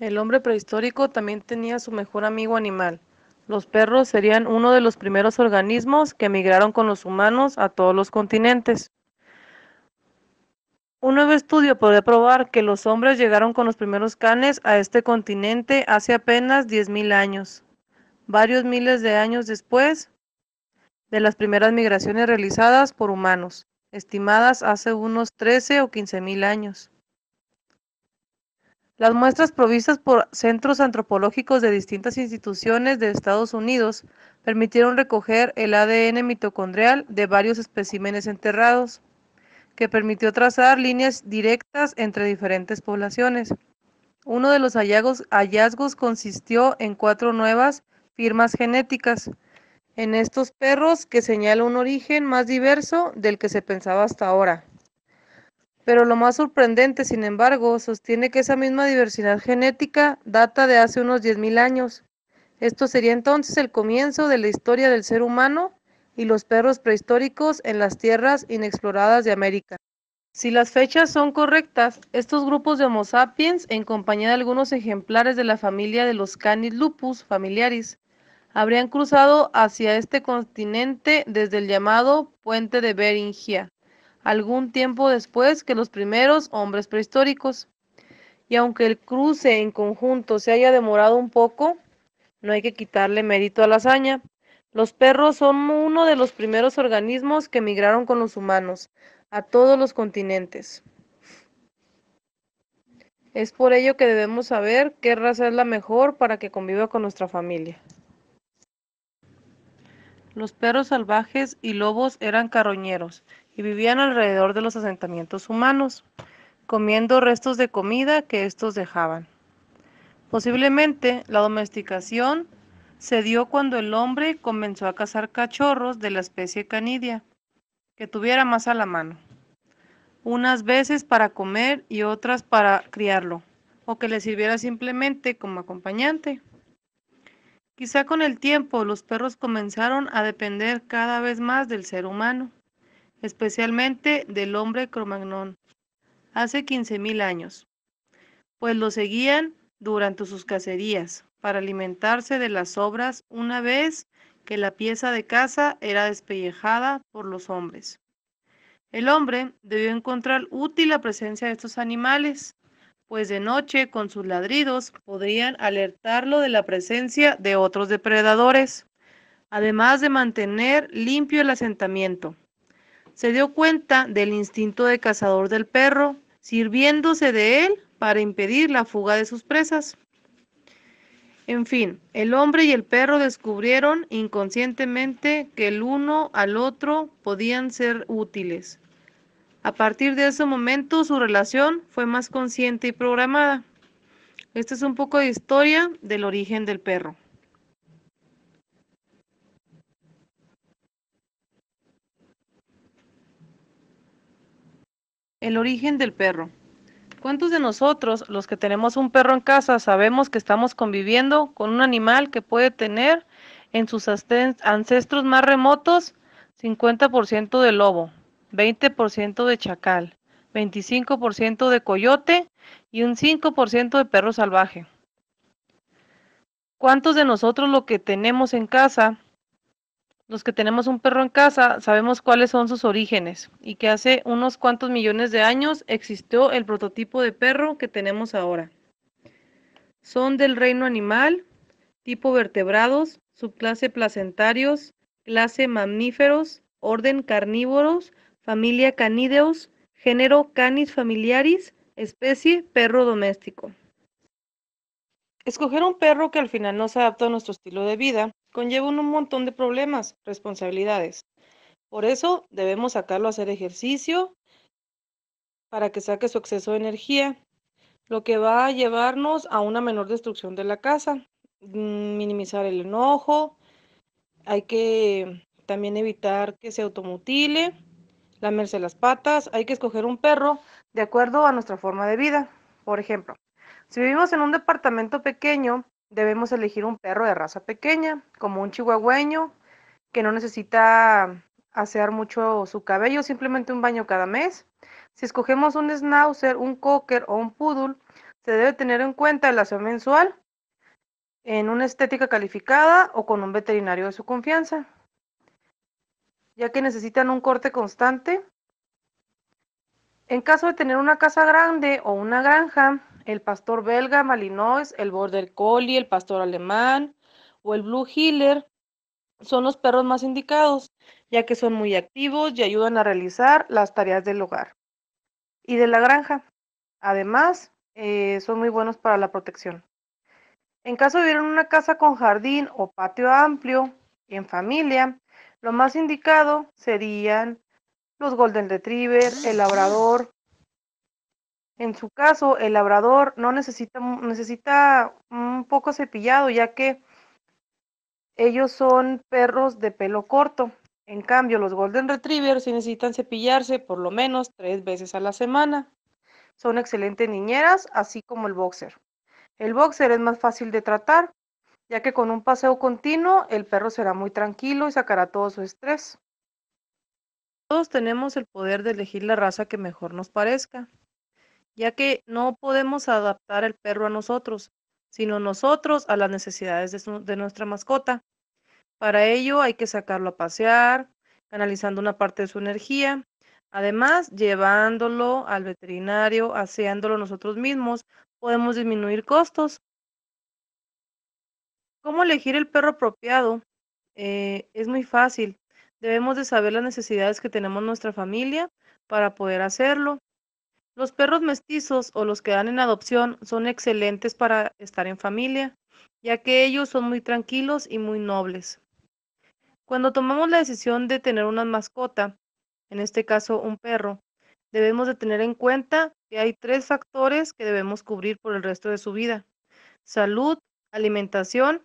El hombre prehistórico también tenía su mejor amigo animal. Los perros serían uno de los primeros organismos que migraron con los humanos a todos los continentes. Un nuevo estudio podría probar que los hombres llegaron con los primeros canes a este continente hace apenas 10.000 años. Varios miles de años después, de las primeras migraciones realizadas por humanos, estimadas hace unos 13 o 15.000 años. Las muestras provistas por centros antropológicos de distintas instituciones de Estados Unidos permitieron recoger el ADN mitocondrial de varios especímenes enterrados, que permitió trazar líneas directas entre diferentes poblaciones. Uno de los hallazgos, consistió en cuatro nuevas firmas genéticas en estos perros que señala un origen más diverso del que se pensaba hasta ahora. Pero lo más sorprendente, sin embargo, sostiene que esa misma diversidad genética data de hace unos 10.000 años. Esto sería entonces el comienzo de la historia del ser humano y los perros prehistóricos en las tierras inexploradas de América. Si las fechas son correctas, estos grupos de Homo sapiens, en compañía de algunos ejemplares de la familia de los Canis lupus familiaris, habrían cruzado hacia este continente desde el llamado Puente de Beringia algún tiempo después que los primeros hombres prehistóricos. Y aunque el cruce en conjunto se haya demorado un poco, no hay que quitarle mérito a la hazaña. Los perros son uno de los primeros organismos que migraron con los humanos a todos los continentes. Es por ello que debemos saber qué raza es la mejor para que conviva con nuestra familia. Los perros salvajes y lobos eran carroñeros y vivían alrededor de los asentamientos humanos, comiendo restos de comida que estos dejaban. Posiblemente la domesticación se dio cuando el hombre comenzó a cazar cachorros de la especie canidia, que tuviera más a la mano, unas veces para comer y otras para criarlo, o que le sirviera simplemente como acompañante. Quizá con el tiempo los perros comenzaron a depender cada vez más del ser humano, especialmente del hombre cromagnón, hace 15.000 años, pues lo seguían durante sus cacerías para alimentarse de las obras una vez que la pieza de caza era despellejada por los hombres. El hombre debió encontrar útil la presencia de estos animales pues de noche con sus ladridos podrían alertarlo de la presencia de otros depredadores, además de mantener limpio el asentamiento. Se dio cuenta del instinto de cazador del perro, sirviéndose de él para impedir la fuga de sus presas. En fin, el hombre y el perro descubrieron inconscientemente que el uno al otro podían ser útiles a partir de ese momento su relación fue más consciente y programada. Esta es un poco de historia del origen del perro. El origen del perro. ¿Cuántos de nosotros, los que tenemos un perro en casa, sabemos que estamos conviviendo con un animal que puede tener en sus ancestros más remotos 50% de lobo, 20% de chacal, 25% de coyote y un 5% de perro salvaje. ¿Cuántos de nosotros lo que tenemos en casa, los que tenemos un perro en casa, sabemos cuáles son sus orígenes y que hace unos cuantos millones de años existió el prototipo de perro que tenemos ahora? Son del reino animal, tipo vertebrados, subclase placentarios, clase mamíferos, orden carnívoros, familia Canideus, género Canis familiaris, especie perro doméstico. Escoger un perro que al final no se adapta a nuestro estilo de vida conlleva un montón de problemas, responsabilidades. Por eso debemos sacarlo a hacer ejercicio para que saque su exceso de energía, lo que va a llevarnos a una menor destrucción de la casa, mm, minimizar el enojo, hay que también evitar que se automutile lamerse las patas, hay que escoger un perro de acuerdo a nuestra forma de vida. Por ejemplo, si vivimos en un departamento pequeño, debemos elegir un perro de raza pequeña, como un chihuahueño, que no necesita asear mucho su cabello, simplemente un baño cada mes. Si escogemos un schnauzer, un cocker o un poodle, se debe tener en cuenta el aseo mensual en una estética calificada o con un veterinario de su confianza ya que necesitan un corte constante. En caso de tener una casa grande o una granja, el pastor belga malinois, el border collie, el pastor alemán o el blue heeler son los perros más indicados, ya que son muy activos y ayudan a realizar las tareas del hogar y de la granja. Además, eh, son muy buenos para la protección. En caso de vivir en una casa con jardín o patio amplio, en familia, lo más indicado serían los Golden Retriever, el Labrador. En su caso, el Labrador no necesita, necesita un poco cepillado, ya que ellos son perros de pelo corto. En cambio, los Golden Retriever sí necesitan cepillarse por lo menos tres veces a la semana. Son excelentes niñeras, así como el boxer. El boxer es más fácil de tratar, ya que con un paseo continuo el perro será muy tranquilo y sacará todo su estrés. Todos tenemos el poder de elegir la raza que mejor nos parezca, ya que no podemos adaptar el perro a nosotros, sino nosotros a las necesidades de, nuestra mascota. Para ello hay que sacarlo a pasear, canalizando una parte de su energía, además llevándolo al veterinario, aseándolo nosotros mismos, podemos disminuir costos ¿Cómo elegir el perro apropiado? Eh, es muy fácil. Debemos de saber las necesidades que tenemos nuestra familia para poder hacerlo. Los perros mestizos o los que dan en adopción son excelentes para estar en familia, ya que ellos son muy tranquilos y muy nobles. Cuando tomamos la decisión de tener una mascota, en este caso un perro, debemos de tener en cuenta que hay tres factores que debemos cubrir por el resto de su vida. Salud, alimentación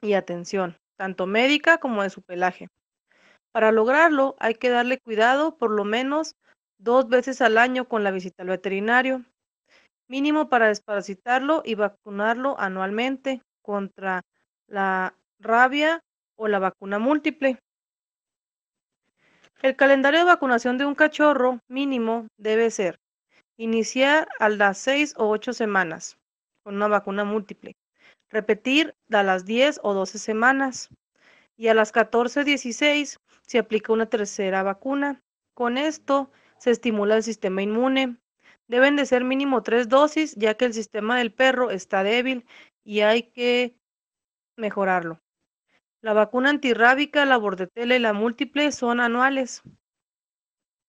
y atención, tanto médica como de su pelaje. Para lograrlo hay que darle cuidado por lo menos dos veces al año con la visita al veterinario, mínimo para desparasitarlo y vacunarlo anualmente contra la rabia o la vacuna múltiple. El calendario de vacunación de un cachorro mínimo debe ser iniciar a las seis o ocho semanas con una vacuna múltiple, Repetir a las 10 o 12 semanas. Y a las 14 16 se aplica una tercera vacuna. Con esto se estimula el sistema inmune. Deben de ser mínimo tres dosis, ya que el sistema del perro está débil y hay que mejorarlo. La vacuna antirrábica, la bordetela y la múltiple son anuales.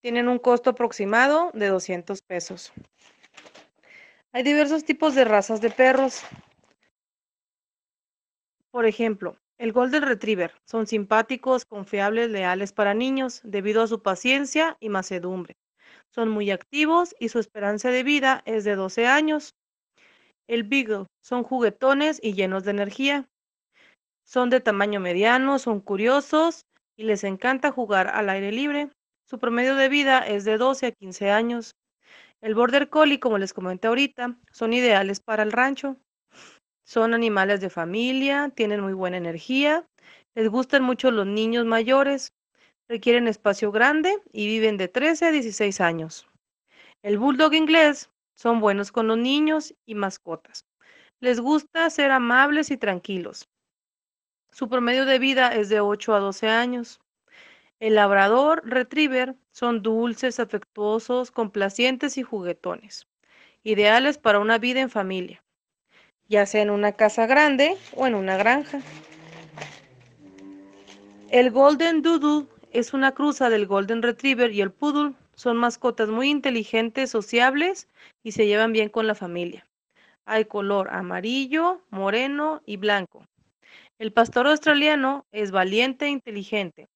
Tienen un costo aproximado de 200 pesos. Hay diversos tipos de razas de perros. Por ejemplo, el Golden Retriever son simpáticos, confiables, leales para niños debido a su paciencia y macedumbre. Son muy activos y su esperanza de vida es de 12 años. El Beagle son juguetones y llenos de energía. Son de tamaño mediano, son curiosos y les encanta jugar al aire libre. Su promedio de vida es de 12 a 15 años. El Border Collie, como les comenté ahorita, son ideales para el rancho. Son animales de familia, tienen muy buena energía, les gustan mucho los niños mayores, requieren espacio grande y viven de 13 a 16 años. El bulldog inglés son buenos con los niños y mascotas. Les gusta ser amables y tranquilos. Su promedio de vida es de 8 a 12 años. El labrador retriever son dulces, afectuosos, complacientes y juguetones, ideales para una vida en familia ya sea en una casa grande o en una granja. El Golden Doodle es una cruza del Golden Retriever y el Poodle. Son mascotas muy inteligentes, sociables y se llevan bien con la familia. Hay color amarillo, moreno y blanco. El pastor australiano es valiente e inteligente,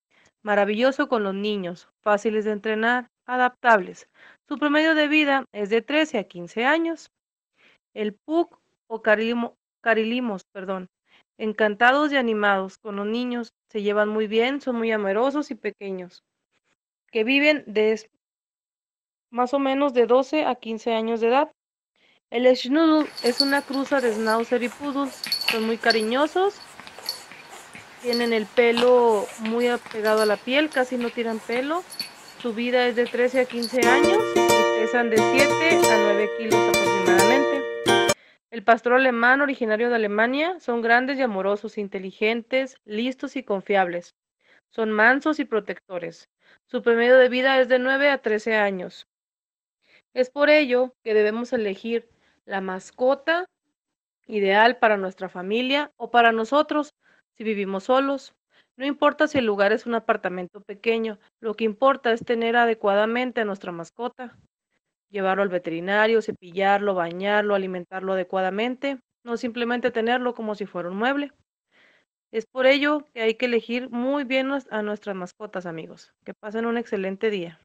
maravilloso con los niños, fáciles de entrenar, adaptables. Su promedio de vida es de 13 a 15 años. El Pug o carilimos, perdón. Encantados y animados con los niños, se llevan muy bien, son muy amorosos y pequeños, que viven de más o menos de 12 a 15 años de edad. El Schnoodle es una cruza de Schnauzer y Poodle, son muy cariñosos, tienen el pelo muy apegado a la piel, casi no tiran pelo, su vida es de 13 a 15 años y pesan de 7 a 9 kilos aproximadamente. El pastor alemán, originario de Alemania, son grandes y amorosos, inteligentes, listos y confiables. Son mansos y protectores. Su promedio de vida es de 9 a 13 años. Es por ello que debemos elegir la mascota ideal para nuestra familia o para nosotros si vivimos solos. No importa si el lugar es un apartamento pequeño, lo que importa es tener adecuadamente a nuestra mascota llevarlo al veterinario, cepillarlo, bañarlo, alimentarlo adecuadamente, no simplemente tenerlo como si fuera un mueble. Es por ello que hay que elegir muy bien a nuestras mascotas, amigos. Que pasen un excelente día.